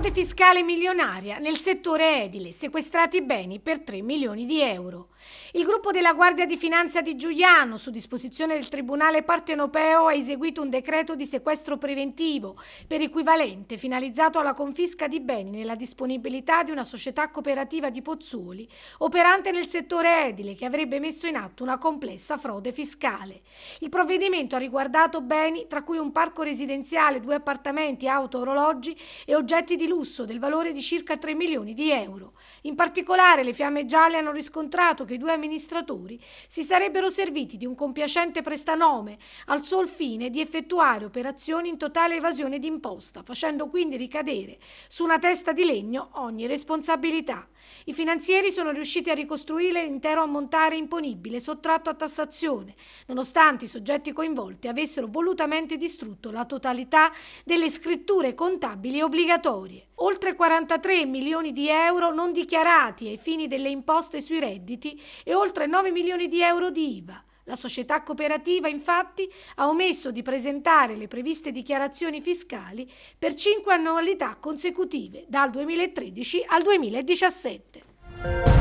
Frode fiscale milionaria nel settore edile, sequestrati beni per 3 milioni di euro. Il gruppo della Guardia di Finanza di Giuliano, su disposizione del Tribunale Partenopeo, ha eseguito un decreto di sequestro preventivo per equivalente finalizzato alla confisca di beni nella disponibilità di una società cooperativa di Pozzuoli operante nel settore edile che avrebbe messo in atto una complessa frode fiscale. Il provvedimento ha riguardato beni tra cui un parco residenziale, due appartamenti, auto, orologi e oggetti di lusso del valore di circa 3 milioni di euro. In particolare le Fiamme Gialle hanno riscontrato che i due amministratori si sarebbero serviti di un compiacente prestanome al sol fine di effettuare operazioni in totale evasione d'imposta, facendo quindi ricadere su una testa di legno ogni responsabilità. I finanzieri sono riusciti a ricostruire l'intero ammontare imponibile sottratto a tassazione, nonostante i soggetti coinvolti avessero volutamente distrutto la totalità delle scritture contabili obbligatorie tributarie. Oltre 43 milioni di euro non dichiarati ai fini delle imposte sui redditi e oltre 9 milioni di euro di IVA. La società cooperativa infatti ha omesso di presentare le previste dichiarazioni fiscali per cinque annualità consecutive dal 2013 al 2017.